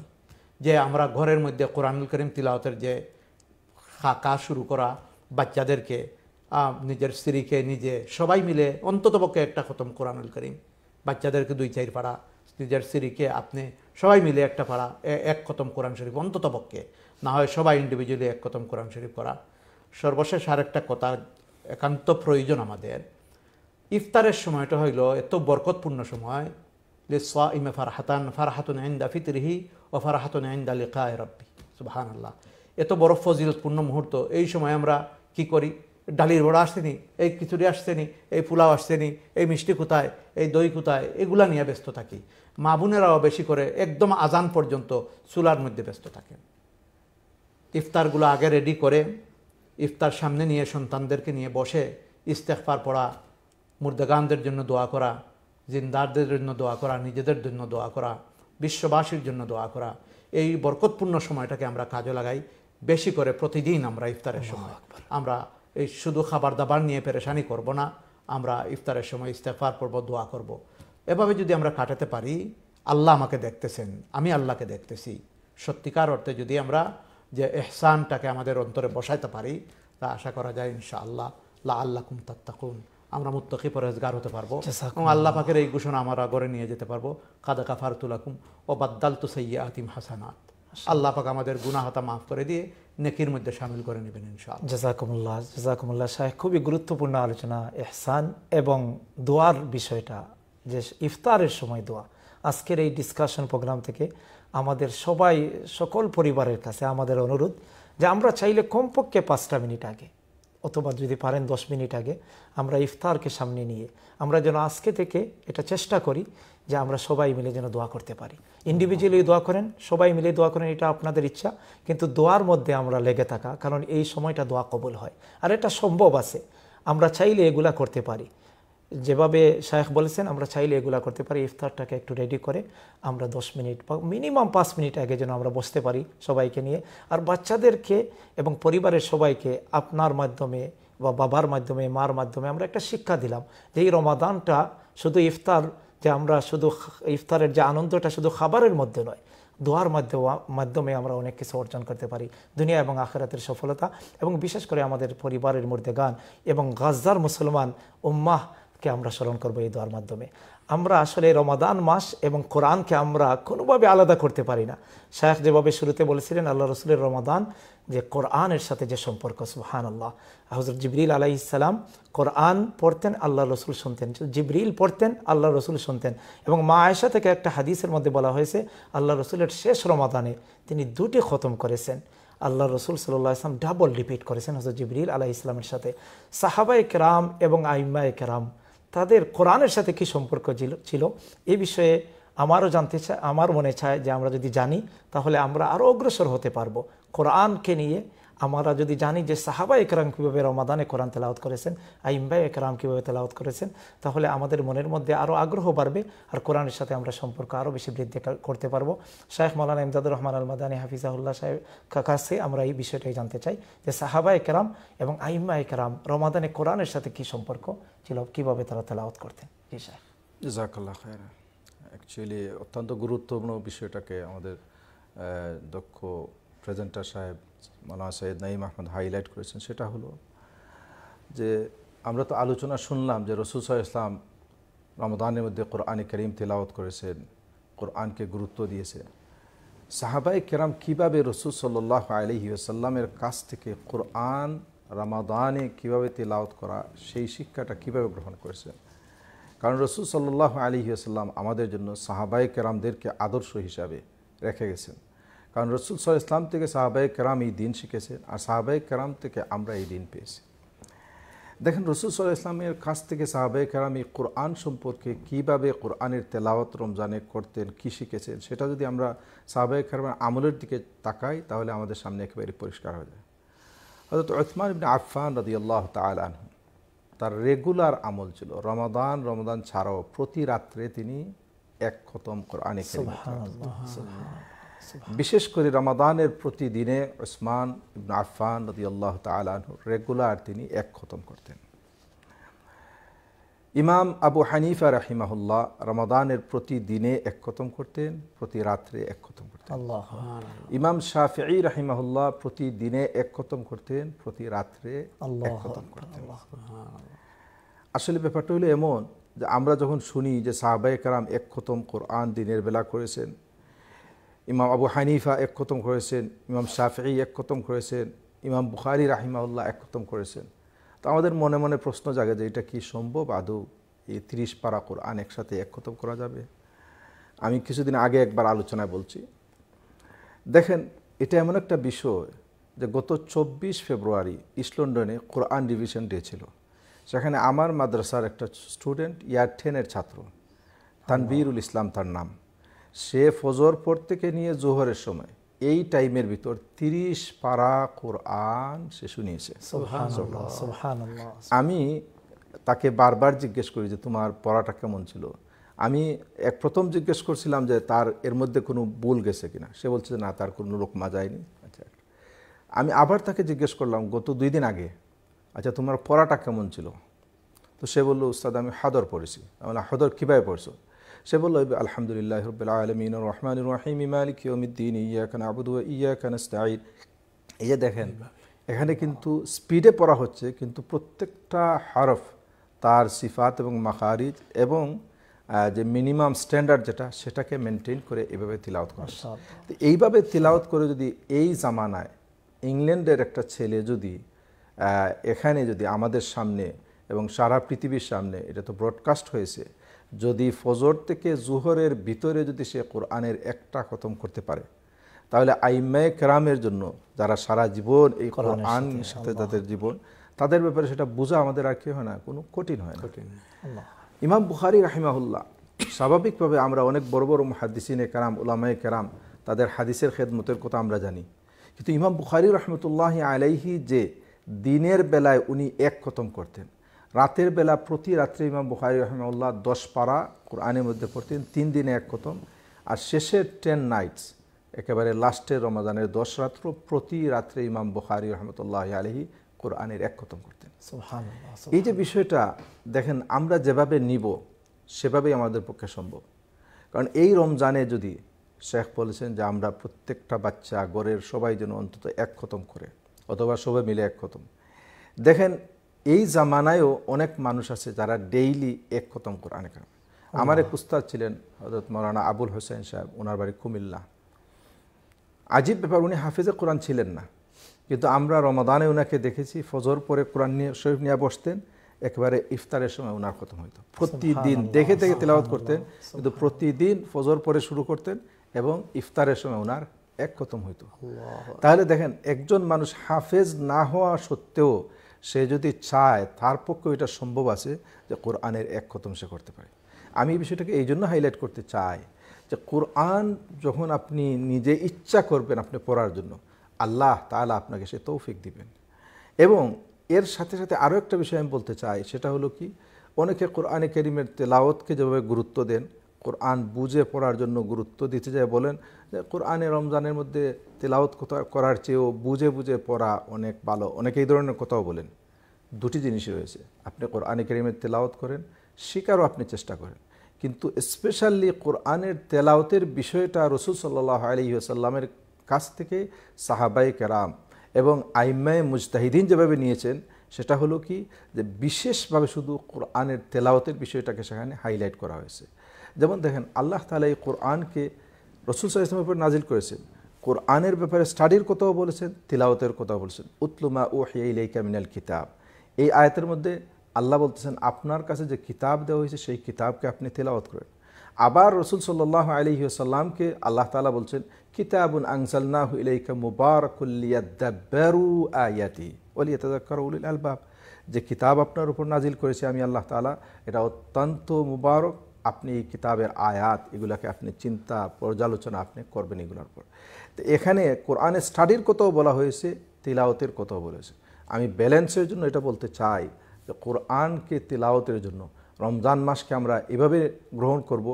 যে আমরা ঘরের মধ্যে কোরআনুল করিম তিলাওতের যে কাজ শুরু করা বাচ্চাদেরকে নিজের স্ত্রীকে নিজে সবাই মিলে অন্ততপক্ষে একটা খতম কোরআনুল করিম বাচ্চাদেরকে দুই চার পাড়া নিজের স্ত্রীকে আপনি সবাই মিলে একটা পাড়া এক খতম কোরআন শরীফ অন্ততপক্ষে না হয় সবাই ইন্ডিভিজুয়ালি এক খতম কোরআন শরীফ করা সর্বশেষ আরেকটা কথা একান্ত প্রয়োজন আমাদের ইফতারের সময়টা হইল এত বরকতপূর্ণ সময় যে সোয়া ইমে ফারহাতান ফারহাতুন আইন্দা ফিতরিহি ও ফারহাতুন আইন্দা লিকা রব্বি সুবাহান আল্লাহ এত বড় ফজিলতপূর্ণ মুহূর্ত এই সময় আমরা কি করি ডালির বড়া আসছেনি এই খিচুড়ি আসছেনি এই পোলাও আসছেনি এই মিষ্টি কোথায় এই দই কোথায় এগুলা নিয়ে ব্যস্ত থাকি মা বোনেরাও বেশি করে একদম আজান পর্যন্ত চুলার মধ্যে ব্যস্ত থাকে ইফতারগুলো আগে রেডি করে ইফতার সামনে নিয়ে সন্তানদেরকে নিয়ে বসে ইস্তেফার পড়া মুর্দেগানদের জন্য দোয়া করা জিন্দারদের জন্য দোয়া করা নিজেদের জন্য দোয়া করা বিশ্ববাসীর জন্য দোয়া করা এই বরকতপূর্ণ সময়টাকে আমরা কাজে লাগাই বেশি করে প্রতিদিন আমরা ইফতারের সময় আমরা এই শুধু খাবার দাবার নিয়ে পেরেশানি করব না আমরা ইফতারের সময় ইস্তেফার করব দোয়া করব। এভাবে যদি আমরা কাটাতে পারি আল্লাহ আমাকে দেখতেছেন আমি আল্লাহকে দেখতেছি সত্যিকার অর্থে যদি আমরা যে এহসানটাকে আমাদের অন্তরে বসাইতে পারি তা আশা করা যায় ইনশা আল্লাহ লা আল্লাহ কুম তাত্তাকুন আমরা মুত্তকি পরেজগার হতে পারবো এবং আল্লাহ পাখের এই ঘোষণা আমরা গড়ে নিয়ে যেতে পারবো কাদা কাফার তুলাকুম ও বাদ্দাল তু সৈয়া হাসানাত আল্লাহ পাক আমাদের গুনাহাতা মাফ করে দিয়ে নেকির মধ্যে সামিল করে নেবেন ইনশাল জাজাকুমুল্লাহ জাজাকুমুল্লাহ সাহেব খুবই গুরুত্বপূর্ণ আলোচনা এহসান এবং দোয়ার বিষয়টা যে ইফতারের সময় দোয়া আজকের এই ডিসকাশন প্রোগ্রাম থেকে আমাদের সবাই সকল পরিবারের কাছে আমাদের অনুরোধ যে আমরা চাইলে কমপক্ষে পাঁচটা মিনিট আগে অথবা যদি পারেন দশ মিনিট আগে আমরা ইফতারকে সামনে নিয়ে আমরা যেন আজকে থেকে এটা চেষ্টা করি যে আমরা সবাই মিলে যেন দোয়া করতে পারি ইন্ডিভিজুয়ালি দোয়া করেন সবাই মিলে দোয়া করেন এটা আপনাদের ইচ্ছা কিন্তু দোয়ার মধ্যে আমরা লেগে থাকা কারণ এই সময়টা দোয়া কবল হয় আর এটা সম্ভব আছে আমরা চাইলে এগুলা করতে পারি যেভাবে শায়েখ বলেছেন আমরা চাইলে এগুলা করতে পারি ইফতারটাকে একটু রেডি করে আমরা দশ মিনিট বা মিনিমাম পাঁচ মিনিট আগে যেন আমরা বসতে পারি সবাইকে নিয়ে আর বাচ্চাদেরকে এবং পরিবারের সবাইকে আপনার মাধ্যমে বা বাবার মাধ্যমে মার মাধ্যমে আমরা একটা শিক্ষা দিলাম যে এই রমাদানটা শুধু ইফতার যে আমরা শুধু ইফতারের যে আনন্দটা শুধু খাবারের মধ্যে নয় দোয়ার মাধ্যমে মাধ্যমে আমরা অনেক কিছু অর্জন করতে পারি দুনিয়া এবং আখেরাতের সফলতা এবং বিশেষ করে আমাদের পরিবারের মধ্যে গান এবং গাজদার মুসলমান উম্মাহ কে আমরা স্মরণ করবো এই দোয়ার মাধ্যমে আমরা আসলে রমাদান মাস এবং কোরআনকে আমরা কোনোভাবে আলাদা করতে পারি না শায়েখ যেভাবে শুরুতে বলেছিলেন আল্লাহ রসুলের রমাদান যে কোরআনের সাথে যে সম্পর্ক সুহান আল্লাহ হজরত জিবরিল আলাহ ইসালাম কোরআন পড়তেন আল্লাহ রসুল শুনতেন জিবরিল পড়তেন আল্লাহ রসুল শুনতেন এবং মা আয়সা থেকে একটা হাদিসের মধ্যে বলা হয়েছে আল্লাহ রসুলের শেষ রমাদানে তিনি দুটি খতম করেছেন আল্লাহ রসুল সাল্লাহ ইসলাম ডাবল রিপিট করেছেন হজরত জিবরিল আলাহ ইসলামের সাথে সাহাবা রাম এবং আইম্মা রাম তাদের কোরআনের সাথে কি সম্পর্ক ছিল এ বিষয়ে আমারও জানতে চায় আমার মনে চায় যে আমরা যদি জানি তাহলে আমরা আরও অগ্রসর হতে পারবো কোরআনকে নিয়ে আমরা যদি জানি যে সাহাবা একরাম কীভাবে রমাদানে কোরআন তেলাওত করেছেন আইম্বাই একরাম কীভাবে তেলাওত করেছেন তাহলে আমাদের মনের মধ্যে আরও আগ্রহ বাড়বে আর কোরআনের সাথে আমরা সম্পর্ক আরও বেশি বৃদ্ধি করতে পারবো শাহেখ মৌলানা ইমদাদুর রহমান আল মাদানী হাফিজাহুল্লাহ সাহেব কাছে আমরা এই বিষয়টাই জানতে চাই যে সাহাবা একরাম এবং আইম্মা একরাম রমাদানে কোরআনের সাথে কি সম্পর্ক ছিল কিভাবে তারা তেলাওয়াত করতেন জাকাল্লাহ অ্যাকচুয়ালি অত্যন্ত গুরুত্বপূর্ণ বিষয়টাকে আমাদের দক্ষ প্রেজেন্টার সাহেব মালা সাহেদ নাইম আহমদ হাইলাইট করেছেন সেটা হলো যে আমরা তো আলোচনা শুনলাম যে রসুল সাহ ইসলাম রমদানের মধ্যে কোরআনে করিম তেলাওত করেছেন কোরআনকে গুরুত্ব দিয়েছে সাহাবাই কেরাম কীভাবে রসুল সাল্লাহ আলহি আসাল্লামের কাছ থেকে কোরআন রামাদানে কীভাবে তেলাওত করা সেই শিক্ষাটা কিভাবে গ্রহণ করেছেন কারণ রসুল সাল্লাহ আলী আসাল্লাম আমাদের জন্য সাহাবাই কেরামদেরকে আদর্শ হিসাবে রেখে গেছেন কারণ রসুল সাল ইসলাম থেকে সাহাবাই কেরাম এই দিন শিখেছেন আর সাহাবাই কেরাম থেকে আমরা এই দিন পেয়েছি দেখেন রসুল সাল ইসলামের কাছ থেকে সাহাবাই কেরাম এই কোরআন সম্পর্কে কীভাবে কোরআনের তেলাওয়াত রমজানে করতেন কী শিখেছেন সেটা যদি আমরা সাহাবাই কেরামের আমলের দিকে তাকাই তাহলে আমাদের সামনে একেবারে পরিষ্কার হয়ে যায় হজরত ওসমান ইবিন আফান রদি আল্লাহ তালাহ তার রেগুলার আমল ছিল রমাদান রমাদান ছাড়াও প্রতি রাত্রে তিনি এক খতম কোরআনে বিশেষ করে রমাদানের প্রতিদিনে ওসমান ইবিন আফান রদি আল্লাহ তালাহ রেগুলার তিনি এক খতম করতেন ইমাম আবু হানিফা রাহিমাহুল্লাহ রমাদানের প্রতি দিনে এক খতম করতেন প্রতি রাত্রে এক খতম করতেন ইমাম শাহি রাহিমাহুল্লাহ প্রতি দিনে এক খতম করতেন প্রতি রাত্রে খতম করতেন আসলে ব্যাপারটা হলো এমন যে আমরা যখন শুনি যে সাহবাই কালাম এক খতম কোরআন দিনের বেলা করেছেন ইমাম আবু হানিফা এক খতম করেছেন ইমাম শাহি এক খতম করেছেন ইমাম বুখারি রাহিমাহুল্লাহ এক খতম করেছেন তো আমাদের মনে মনে প্রশ্ন জাগে যে এটা কি সম্ভব আদৌ এই তিরিশ পারা কোরআন একসাথে এক খতম করা যাবে আমি কিছুদিন আগে একবার আলোচনায় বলছি দেখেন এটা এমন একটা বিষয় যে গত চব্বিশ ফেব্রুয়ারি ইস্ট লন্ডনে কোরআন ডিভিশন ডে ছিল সেখানে আমার মাদ্রাসার একটা স্টুডেন্ট ইয়ার টেনের ছাত্র তানবীরুল ইসলাম তার নাম সে ফজর পর থেকে নিয়ে জোহরের সময় এই টাইমের ভিতর তিরিশ পারা কোরআন সে শুনিয়েছে আমি তাকে বারবার জিজ্ঞেস করি যে তোমার পড়াটা কেমন ছিল আমি এক প্রথম জিজ্ঞেস করছিলাম যে তার এর মধ্যে কোনো ভুল গেছে কিনা সে বলছে না তার কোনো লোকমা যায়নি আচ্ছা আমি আবার তাকে জিজ্ঞেস করলাম গত দুই দিন আগে আচ্ছা তোমার পড়াটা কেমন ছিল তো সে বললো উস্তাদ আমি হাদর পড়েছি আমি হাদর কীভাবে পড়ছো সে বলল আলহামদুলিল্লাহ রবিল আলমিন রহমান রহিম ইমালিক ইয়মিদ্দিন ইয়াকান আবুদু ইয়াকান স্টাইল এই যে দেখেন এখানে কিন্তু স্পিডে পড়া হচ্ছে কিন্তু প্রত্যেকটা হারফ তার সিফাত এবং মাখারিজ এবং যে মিনিমাম স্ট্যান্ডার্ড যেটা সেটাকে মেনটেন করে এভাবে তিলাওত করা তো এইভাবে তিলাওত করে যদি এই জামানায় ইংল্যান্ডের একটা ছেলে যদি এখানে যদি আমাদের সামনে এবং সারা পৃথিবীর সামনে এটা তো ব্রডকাস্ট হয়েছে যদি ফজর থেকে জুহরের ভিতরে যদি সে কোরআনের একটা খতম করতে পারে তাহলে আইমায় ক্রামের জন্য যারা সারা জীবন এই কোরআন সাথে তাদের জীবন তাদের ব্যাপারে সেটা বোঝা আমাদের আর কি হয় না কোনো কঠিন হয় না ইমাম বুহারি রাহিমাহুল্লাহ স্বাভাবিকভাবে আমরা অনেক বড় বড় হাদিসিনে কারাম ওলামায় কেরাম তাদের হাদিসের খেদমতের কথা আমরা জানি কিন্তু ইমাম বুখারি রহমতুল্লাহ আলাইহি যে দিনের বেলায় উনি এক খতম করতেন রাতের বেলা প্রতি রাত্রে ইমাম বুখারি রহমাউল্লাহ দশ পাড়া কোরআনের মধ্যে পড়তেন তিন দিনে এক খতম আর শেষের টেন নাইটস একেবারে লাস্টের রমাদানের দশ রাত্র প্রতি রাত্রে ইমাম বুখারি রহমতুল্লাহ আলহি কোরআনের এক খতম করতেন এই যে বিষয়টা দেখেন আমরা যেভাবে নিব সেভাবেই আমাদের পক্ষে সম্ভব কারণ এই রমজানে যদি শেখ বলেছেন যে আমরা প্রত্যেকটা বাচ্চা গড়ের সবাই যেন অন্তত এক খতম করে অথবা সবাই মিলে এক খতম দেখেন এই জামানায়ও অনেক মানুষ আছে যারা ডেইলি এক খতম কোরআনে কারণ আমার এক উস্তাদ ছিলেন হজরত মৌলানা আবুল হোসেন সাহেব ওনার বাড়ি কুমিল্লা আজিব ব্যাপার উনি হাফিজে কোরআন ছিলেন না কিন্তু আমরা রমাদানে ওনাকে দেখেছি ফজর পরে কোরআন নিয়ে শরীফ নিয়ে বসতেন একবারে ইফতারের সময় ওনার খতম হইত প্রতিদিন দেখে দেখে তেলাওয়াত করতেন কিন্তু প্রতিদিন ফজর পরে শুরু করতেন এবং ইফতারের সময় ওনার এক খতম হইত তাহলে দেখেন একজন মানুষ হাফেজ না হওয়া সত্ত্বেও সে যদি চায় তার পক্ষে এটা সম্ভব আছে যে কোরআনের এক খতম সে করতে পারে আমি এই বিষয়টাকে এই জন্য হাইলাইট করতে চাই যে কোরআন যখন আপনি নিজে ইচ্ছা করবেন আপনি পড়ার জন্য আল্লাহ তাহলে আপনাকে সে তৌফিক দিবেন এবং এর সাথে সাথে আরও একটা বিষয় আমি বলতে চাই সেটা হলো কি অনেকে কোরআনে কেরিমের তেলাওতকে যেভাবে গুরুত্ব দেন কোরআন বুঝে পড়ার জন্য গুরুত্ব দিতে যায় বলেন যে কোরআনে রমজানের মধ্যে তেলাওত করার চেয়েও বুঝে বুঝে পড়া অনেক ভালো অনেক এই ধরনের কথাও বলেন দুটি জিনিসই রয়েছে আপনি কোরআনে কেরিমের তেলাওত করেন শিকারও আপনি চেষ্টা করেন কিন্তু স্পেশালি কোরআনের তেলাওতের বিষয়টা রসুল সাল্লাহ আলহিহাসাল্লামের কাছ থেকে সাহাবাই কেরাম এবং আইম্মায় মুজতাহিদিন যেভাবে নিয়েছেন সেটা হলো কি যে বিশেষভাবে শুধু কোরআনের তেলাওতের বিষয়টাকে সেখানে হাইলাইট করা হয়েছে যেমন দেখেন আল্লাহ তালা এই কোরআনকে রসুল সাহা ইসলামের উপর নাজিল করেছেন কোরআনের ব্যাপারে স্টাডির কথাও বলেছেন তিলাওতের কথাও বলেছেন উতলুমা ও হিয়াইলাইকা মিনাল কিতাব এই আয়তের মধ্যে আল্লাহ বলতেছেন আপনার কাছে যে কিতাব দেওয়া হয়েছে সেই কিতাবকে আপনি তিলাওত করেন আবার রসুল সাল্লাহ সাল্লামকে আল্লাহ তালা বলছেন কিতাবুন আংসালনাহ ইলাইকা মুবারকুল্লিয়াদ্দাবারু আয়াতি ওলিয়াতাজাক্কার আলবাব যে কিতাব আপনার উপর নাজিল করেছে আমি আল্লাহ তালা এটা অত্যন্ত মুবারক আপনি এই কিতাবের আয়াত এগুলাকে আপনি চিন্তা পর্যালোচনা আপনি করবেন এগুলোর পর তো এখানে কোরআনে স্টাডির কথাও বলা হয়েছে তিলাওতের কথাও বলেছে আমি ব্যালেন্সের জন্য এটা বলতে চাই যে কোরআনকে তিলাওতের জন্য রমজান মাসকে আমরা এভাবে গ্রহণ করব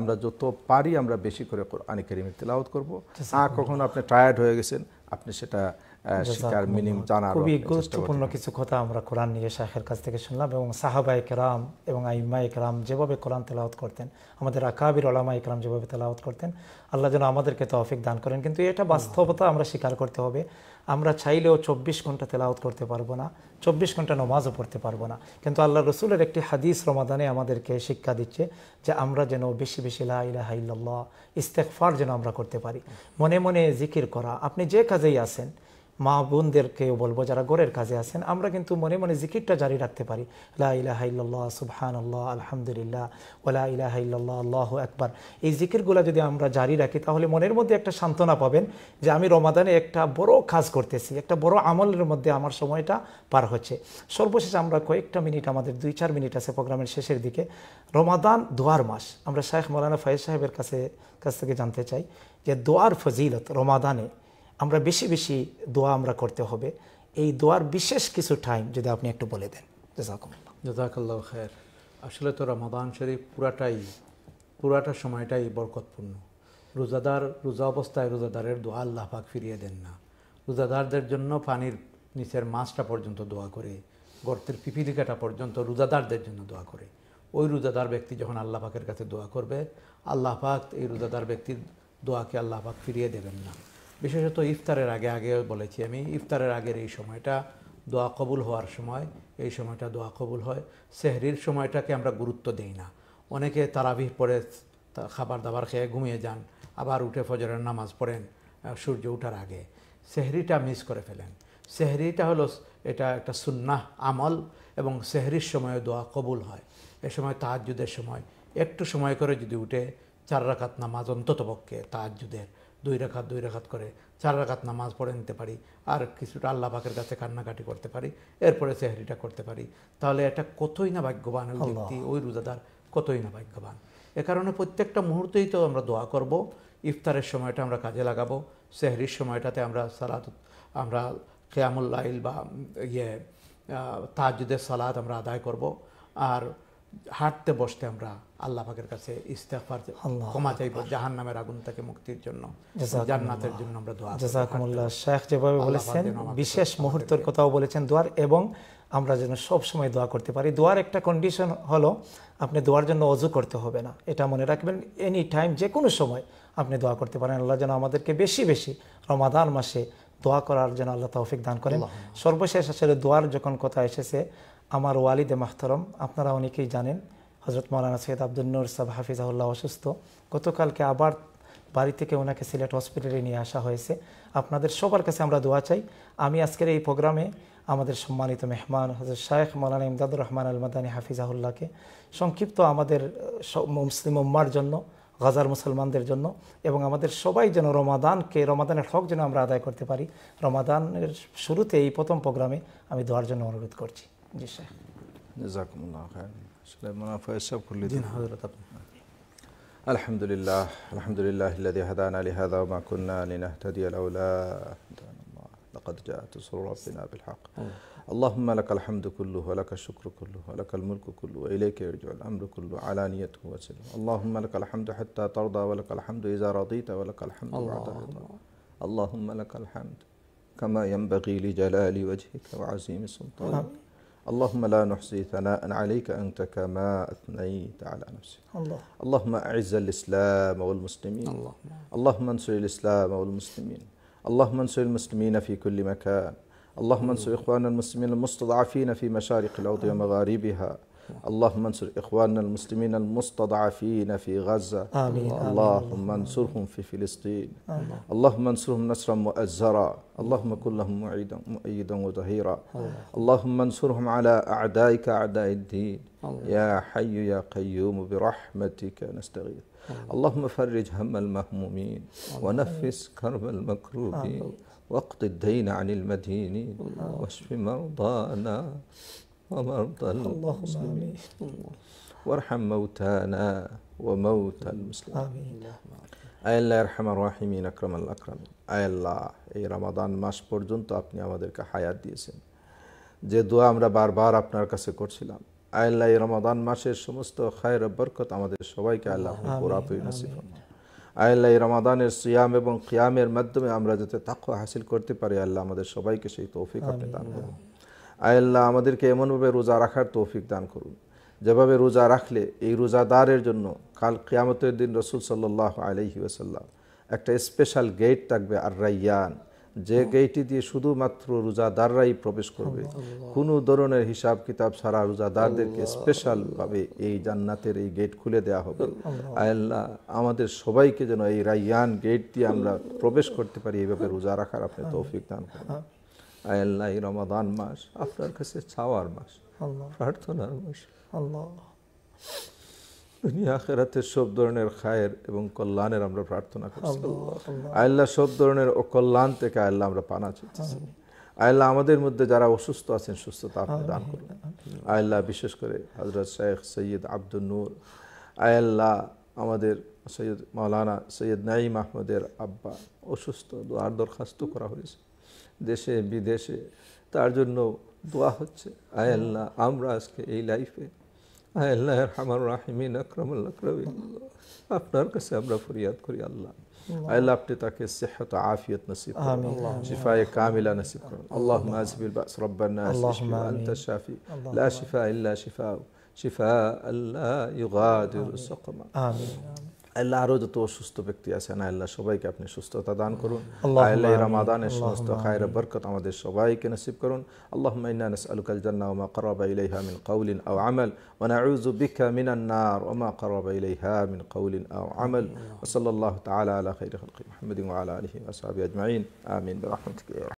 আমরা যত পারি আমরা বেশি করে কোরআনে কেরিমের তিলাওত করবো কখনো আপনি টায়ার্ড হয়ে গেছেন আপনি সেটা শিকার মিনিম জানার খুবই গুরুত্বপূর্ণ কিছু কথা আমরা কোরআন নিয়ে শাহের কাছ থেকে শুনলাম এবং সাহাবা একরাম এবং আইম্মা একরাম যেভাবে কোরআন তেলাওত করতেন আমাদের আকাবির ওলামা একরাম যেভাবে তেলাওত করতেন আল্লাহ যেন আমাদেরকে তৌফিক দান করেন কিন্তু এটা বাস্তবতা আমরা স্বীকার করতে হবে আমরা চাইলেও চব্বিশ ঘন্টা তেলাওত করতে পারবো না চব্বিশ ঘন্টা নমাজও পড়তে পারবো না কিন্তু আল্লাহ রসুলের একটি হাদিস রমাদানে আমাদেরকে শিক্ষা দিচ্ছে যে আমরা যেন বেশি বেশি লাহ ইস্তেকফার যেন আমরা করতে পারি মনে মনে জিকির করা আপনি যে কাজেই আসেন মা বোনদেরকেও বলবো যারা গোরের কাজে আছেন আমরা কিন্তু মনে মনে জিকিরটা জারি রাখতে পারি লা সুবহান আল্লাহ আলহামদুলিল্লাহ ওলা ইলাহাইল্লাহ আল্লাহ একবার এই জিকিরগুলো যদি আমরা জারি রাখি তাহলে মনের মধ্যে একটা সান্ত্বনা পাবেন যে আমি রমাদানে একটা বড় কাজ করতেছি একটা বড় আমলের মধ্যে আমার সময়টা পার হচ্ছে সর্বশেষ আমরা কয়েকটা মিনিট আমাদের দুই চার মিনিট আছে প্রোগ্রামের শেষের দিকে রমাদান দোয়ার মাস আমরা শাহেখ মৌলানা ফয়েজ সাহেবের কাছে কাছ থেকে জানতে চাই যে দোয়ার ফজিলত রমাদানে আমরা বেশি বেশি দোয়া আমরা করতে হবে এই দোয়ার বিশেষ কিছু টাইম যদি আপনি একটু বলে দেন জাজাকুমুল্লাহ আসলে তো রমাদান শরীফ পুরাটাই পুরাটা সময়টাই বরকতপূর্ণ রোজাদার রোজা অবস্থায় রোজাদারের দোয়া আল্লাহ পাক ফিরিয়ে দেন না রোজাদারদের জন্য পানির নিচের মাছটা পর্যন্ত দোয়া করে গর্তের পিপিলিকাটা পর্যন্ত রোজাদারদের জন্য দোয়া করে ওই রোজাদার ব্যক্তি যখন আল্লাহ পাকের কাছে দোয়া করবে আল্লাহ পাক এই রোজাদার ব্যক্তির দোয়াকে আল্লাহ পাক ফিরিয়ে দেবেন না বিশেষত ইফতারের আগে আগে বলেছি আমি ইফতারের আগের এই সময়টা দোয়া কবুল হওয়ার সময় এই সময়টা দোয়া কবুল হয় সেহরির সময়টাকে আমরা গুরুত্ব দিই না অনেকে তারাবিহ পরে খাবার দাবার খেয়ে ঘুমিয়ে যান আবার উঠে ফজরের নামাজ পড়েন সূর্য ওঠার আগে সেহরিটা মিস করে ফেলেন সেহরিটা হলো এটা একটা সুন্নাহ আমল এবং সেহরির সময়ে দোয়া কবুল হয় এ সময় তাহাজুদের সময় একটু সময় করে যদি উঠে চার রাখাত নামাজ অন্ততপক্ষে তাহাজুদের দুই রাখাত দুই রাখাত করে চার রাখাত নামাজ পড়ে নিতে পারি আর কিছুটা আল্লাহ পাকের কাছে কান্নাকাটি করতে পারি এরপরে সেহারিটা করতে পারি তাহলে এটা কতই না ভাগ্যবান ওই ব্যক্তি ওই রোজাদার কতই না ভাগ্যবান এ কারণে প্রত্যেকটা মুহূর্তেই তো আমরা দোয়া করব ইফতারের সময়টা আমরা কাজে লাগাবো সেহরির সময়টাতে আমরা সালাদ আমরা কেয়ামুল বা ইয়ে তাজুদের সালাদ আমরা আদায় করব আর হাঁটতে বসতে আমরা আল্লাহ পাকের কাছে ইস্তেফার ক্ষমা চাইব জাহান নামের আগুন থেকে মুক্তির জন্য জান্নাতের জন্য আমরা দোয়া জাজাকুমুল্লাহ শেখ যেভাবে বলেছেন বিশেষ মুহূর্তের কথাও বলেছেন দোয়ার এবং আমরা যেন সব সময় দোয়া করতে পারি দোয়ার একটা কন্ডিশন হলো আপনি দোয়ার জন্য অজু করতে হবে না এটা মনে রাখবেন এনি টাইম যে কোনো সময় আপনি দোয়া করতে পারেন আল্লাহ যেন আমাদেরকে বেশি বেশি রমাদান মাসে দোয়া করার জন্য আল্লাহ তৌফিক দান করেন সর্বশেষ আসলে দোয়ার যখন কথা এসেছে আমার ওয়ালিদে মাহতরম আপনারা অনেকেই জানেন হজরত মৌলানা সৈয়দ আব্দুল নূর সাহ হাফিজাহুল্লাহ অসুস্থ গতকালকে আবার বাড়ি থেকে ওনাকে সিলেট হসপিটালে নিয়ে আসা হয়েছে আপনাদের সবার কাছে আমরা দোয়া চাই আমি আজকের এই প্রোগ্রামে আমাদের সম্মানিত মেহমান হজরত শায়েখ মৌলানা ইমদাদুর রহমান আল হাফিজাহুল্লাহকে সংক্ষিপ্ত আমাদের মুসলিম উম্মার জন্য গাজার মুসলমানদের জন্য এবং আমাদের সবাই যেন রমাদানকে রমাদানের হক যেন আমরা আদায় করতে পারি রমাদানের শুরুতে এই প্রথম প্রোগ্রামে আমি দোয়ার জন্য অনুরোধ করছি जी शेख जजाकमल्ला खैर फ़ैज़ सब खुल दिन हजरत الحمد لله الحمد لله الذي هدانا لهذا وما كنا لنهتدي لولا لقد جاءت نصر ربنا بالحق اللهم لك الحمد كله ولك الشكر كله ولك الملك كله وإليك يرجع الأمر كله على نيته وسلم اللهم لك الحمد حتى ترضى ولك الحمد إذا رضيت ولك الحمد بعد رضا اللهم لك الحمد كما ينبغي لجلال وجهك وعزيم سلطانك اللهم لا نحصي ثناء عليك أنت كما أثنيت على نفسك الله. اللهم أعز الإسلام والمسلمين الله. اللهم انصر الإسلام والمسلمين اللهم انصر المسلمين في كل مكان اللهم انصر إخواننا المسلمين المستضعفين في مشارق الأرض ومغاربها اللهم انصر إخواننا المسلمين المستضعفين في غزة آمين اللهم انصرهم في فلسطين آمين. اللهم انصرهم نصرا مؤزرا اللهم كن لهم معيدا مؤيدا وظهيرا اللهم انصرهم على أعدائك أعداء الدين يا حي يا قيوم برحمتك نستغيث اللهم فرج هم المهمومين ونفس كرب المكروبين واقض الدين عن المدينين واشف مرضانا ومرضى المسلمين وارحم موتانا وموتى المسلمين آمين أي الله يرحم الراحمين أكرم الأكرمين أي الله أي رمضان ماش برجون تو أبني أما ديركا حياة ديسين جي دعا أمرا بار بار أبنا ركسي كورسلام أي الله أي رمضان ماشي شمست خير بركت أما دير شوائي كأي الله هم قراتو ينصف أي الله أي رمضان السيام بن قيام المدد أمرا جتة تقوى حاصل كورتي پر يا الله أما شوائي كشي توفيق أبنى دان آمين আল্লাহ আমাদেরকে এমনভাবে রোজা রাখার তৌফিক দান করুন যেভাবে রোজা রাখলে এই রোজাদারের জন্য কাল কেয়ামতের দিন রসুল সাল্লাহ আলহি আসাল্লাম একটা স্পেশাল গেট থাকবে আর রাইয়ান যে গেইটি দিয়ে শুধুমাত্র রোজাদাররাই প্রবেশ করবে কোনো ধরনের হিসাব কিতাব সারা রোজাদারদেরকে স্পেশালভাবে এই জান্নাতের এই গেট খুলে দেওয়া হবে আয়াল্লাহ আমাদের সবাইকে যেন এই রাইয়ান গেট দিয়ে আমরা প্রবেশ করতে পারি এইভাবে রোজা রাখার আপনি তৌফিক দান করেন হ্যাঁ। আল্লাহ রমাদান মাস আপনার কাছে চাওয়ার মাস প্রার্থনার মাস আল্লাহ দুনিয়া আখেরাতে সব ধরনের খায়ের এবং কল্যাণের আমরা প্রার্থনা করছি আল্লাহ সব ধরনের ও থেকে আল্লাহ আমরা পানা চাইছি আল্লাহ আমাদের মধ্যে যারা অসুস্থ আছেন সুস্থতা আপনি দান করুন আল্লাহ বিশেষ করে হজরত শেখ সৈয়দ আব্দুল নূর আল্লাহ আমাদের সৈয়দ মাওলানা সৈয়দ নাইম আহমদের আব্বা অসুস্থ আর দরখাস্ত করা হয়েছে দেশে বিদেশে তার জন্য দোয়া হচ্ছে আয় আল্লাহ আমরা আজকে এই লাইফে আয় আল্লাহ হামার রাহিমিন আকরামুল আকরামিন আপনার কাছে আমরা ফরিয়াদ করি আল্লাহ আয় আল্লাহ আপনি তাকে সেহত আফিয়ত নসিব করুন আমিন আল্লাহ শিফায়ে কামিলা নসিব করুন আল্লাহুম্মা আজবিল বাস রব্বানা আল্লাহুম্মা আনতা শাফি লা শিফা ইল্লা শিফাউ شفاء لا يغادر سقما আমিন আল্লাহ আরো যত অসুস্থ ব্যক্তি আছেন আল্লাহ সবাইকে আপনি সুস্থতা দান করুন আল্লাহ রমাদানে সমস্ত খায়রে বরকত আমাদের সবাইকে نصیব করুন اللهم انا نسالك الجنه وما قرب اليها من قول او عمل ونعوذ بك من النار وما قرب اليها من قول او عمل وصلى الله تعالى على خير خلق محمد وعلى اله وصحبه اجمعين امين برحمتك يا رب